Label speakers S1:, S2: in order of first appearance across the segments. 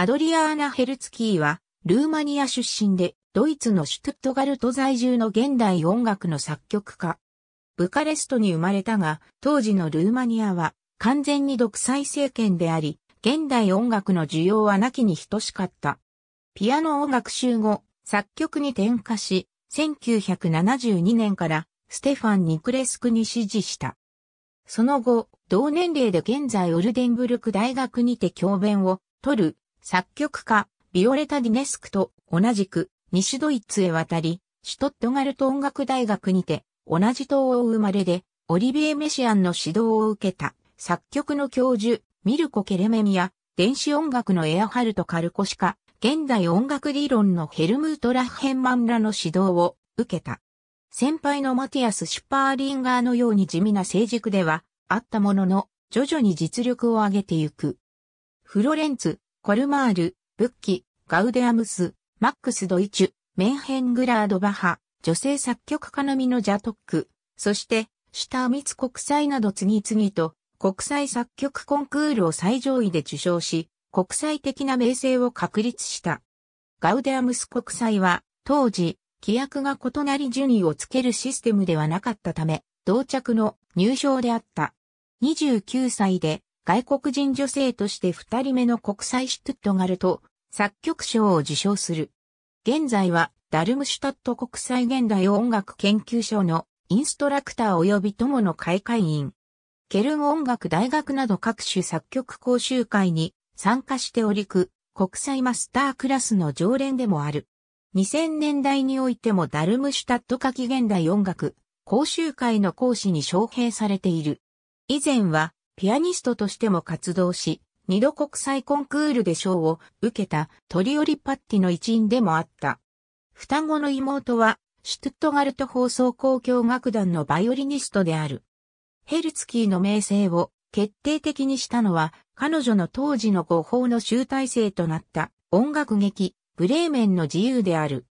S1: アドリアーナ・ヘルツキーは、ルーマニア出身で、ドイツのシュトゥットガルト在住の現代音楽の作曲家。ブカレストに生まれたが、当時のルーマニアは、完全に独裁政権であり、現代音楽の需要はなきに等しかった。ピアノを学習後、作曲に転化し、1972年からステファン・ニクレスクに支持した。その後、同年齢で現在オルデンブルク大学にて教鞭を取る作曲家、ビオレタ・ディネスクと同じく西ドイツへ渡り、シュトットガルト音楽大学にて、同じ島を生まれで、オリビエ・メシアンの指導を受けた、作曲の教授、ミルコ・ケレメミや、電子音楽のエアハルト・カルコシカ、現代音楽理論のヘルムート・ラッヘンマンらの指導を受けた。先輩のマティアス・シュパーリンガーのように地味な成熟ではあったものの、徐々に実力を上げてゆく。フロレンツ、コルマール、ブッキ、ガウデアムス、マックス・ドイチュ、メンヘングラード・バハ、女性作曲家のミノ・ジャトック、そして、シュターミツ国際など次々と国際作曲コンクールを最上位で受賞し、国際的な名声を確立した。ガウデアムス国際は、当時、規約が異なり順位をつけるシステムではなかったため、同着の入賞であった。29歳で外国人女性として二人目の国際シュトゥットガルト作曲賞を受賞する。現在はダルムシュタット国際現代音楽研究所のインストラクター及び友の会会員。ケルン音楽大学など各種作曲講習会に参加しておりく、国際マスタークラスの常連でもある。2000年代においてもダルムシュタット夏季現代音楽講習会の講師に招聘されている。以前はピアニストとしても活動し、二度国際コンクールで賞を受けたトリオリパッティの一員でもあった。双子の妹は、シュトゥットガルト放送交響楽団のバイオリニストである。ヘルツキーの名声を決定的にしたのは、彼女の当時の語法の集大成となった音楽劇、ブレーメンの自由である。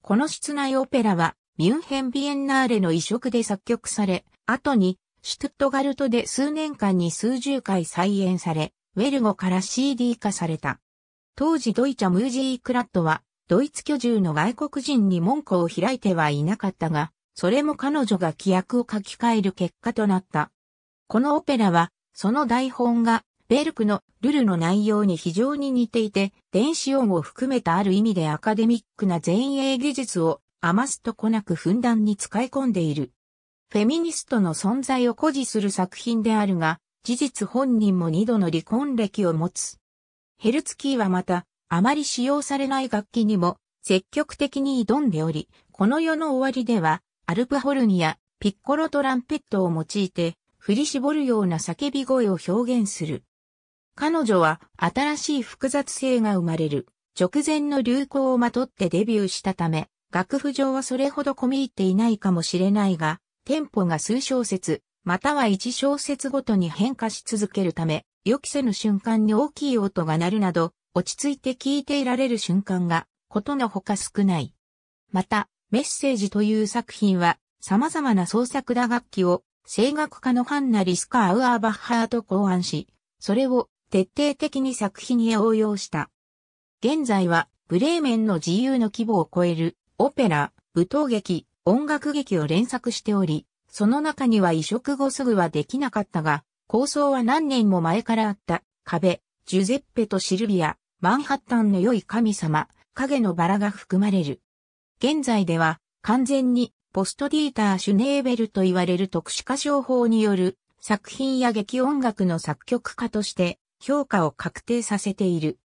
S1: この室内オペラは、ミュンヘン・ビエンナーレの移植で作曲され、後にシュトットガルトで数年間に数十回再演され、ウェルゴから CD 化された。当時ドイチャムージークラットは、ドイツ居住の外国人に門戸を開いてはいなかったが、それも彼女が規約を書き換える結果となった。このオペラは、その台本が、ベルクのルルの内容に非常に似ていて、電子音を含めたある意味でアカデミックな前衛技術を余すとこなくふんだんに使い込んでいる。フェミニストの存在を誇示する作品であるが、事実本人も二度の離婚歴を持つ。ヘルツキーはまた、あまり使用されない楽器にも積極的に挑んでおり、この世の終わりでは、アルプホルニア、ピッコロトランペットを用いて、振り絞るような叫び声を表現する。彼女は新しい複雑性が生まれる直前の流行をまとってデビューしたため、楽譜上はそれほど込み入っていないかもしれないが、テンポが数小節、または一小節ごとに変化し続けるため、予期せぬ瞬間に大きい音が鳴るなど、落ち着いて聞いていられる瞬間が、ことのほか少ない。また、メッセージという作品は、様々な創作打楽器を、声楽家のハンナ・リスカー・ウアーバッハーと考案し、それを徹底的に作品へ応用した。現在は、ブレーメンの自由の規模を超える、オペラ、舞踏劇、音楽劇を連作しており、その中には移植後すぐはできなかったが、構想は何年も前からあった、壁、ジュゼッペとシルビア、マンハッタンの良い神様、影のバラが含まれる。現在では、完全に、ポストディーター・シュネーベルと言われる特殊化商法による作品や劇音楽の作曲家として評価を確定させている。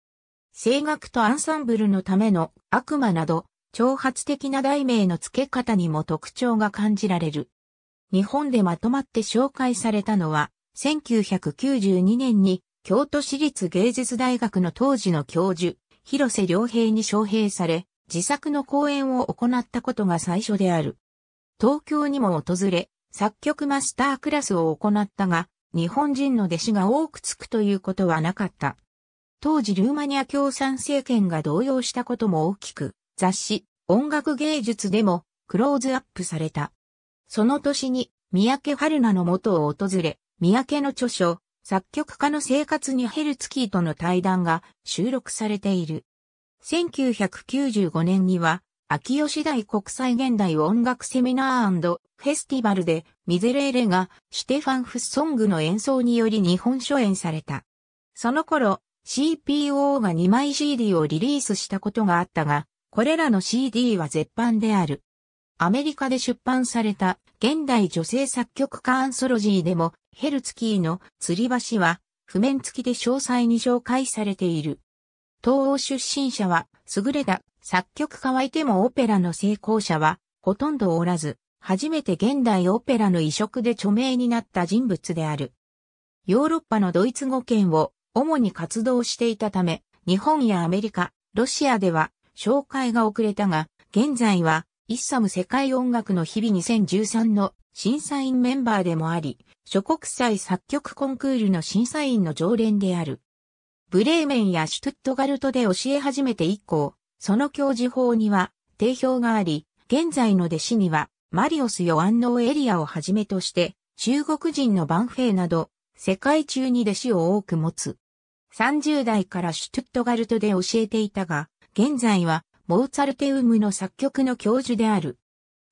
S1: 声楽とアンサンブルのための悪魔など挑発的な題名の付け方にも特徴が感じられる。日本でまとまって紹介されたのは、1992年に京都市立芸術大学の当時の教授、広瀬良平に招聘され、自作の講演を行ったことが最初である。東京にも訪れ、作曲マスタークラスを行ったが、日本人の弟子が多くつくということはなかった。当時ルーマニア共産政権が動揺したことも大きく、雑誌、音楽芸術でもクローズアップされた。その年に、三宅春菜の元を訪れ、三宅の著書、作曲家の生活にヘルツキーとの対談が収録されている。1995年には、秋吉台国際現代音楽セミナーフェスティバルで、ミゼレーレがシュテファン・フッソングの演奏により日本初演された。その頃、CPO が2枚 CD をリリースしたことがあったが、これらの CD は絶版である。アメリカで出版された現代女性作曲家アンソロジーでもヘルツキーの吊り橋は譜面付きで詳細に紹介されている。東欧出身者は優れた作曲家はいてもオペラの成功者はほとんどおらず、初めて現代オペラの移植で著名になった人物である。ヨーロッパのドイツ語圏を主に活動していたため、日本やアメリカ、ロシアでは紹介が遅れたが、現在は、イッサム世界音楽の日々2013の審査員メンバーでもあり、諸国際作曲コンクールの審査員の常連である。ブレーメンやシュトゥットガルトで教え始めて以降、その教授法には定評があり、現在の弟子にはマリオス・ヨアンノーエリアをはじめとして、中国人のバンフェイなど、世界中に弟子を多く持つ。30代からシュトゥットガルトで教えていたが、現在はモーツァルテウムの作曲の教授である。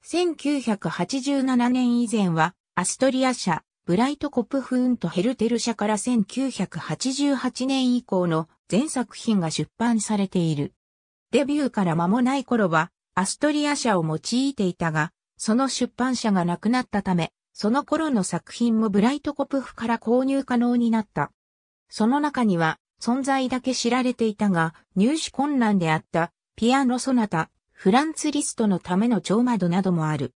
S1: 1987年以前はアストリア社、ブライトコプフーンとヘルテル社から1988年以降の全作品が出版されている。デビューから間もない頃はアストリア社を用いていたが、その出版社がなくなったため、その頃の作品もブライトコプフから購入可能になった。その中には、存在だけ知られていたが、入手困難であったピアノソナタ、フランツリストのための超窓などもある。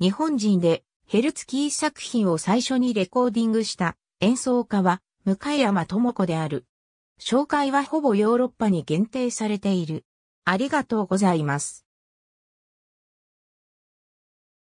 S1: 日本人でヘルツキー作品を最初にレコーディングした演奏家は向山智子である。紹介はほぼヨーロッパに限定されている。ありがとうございます。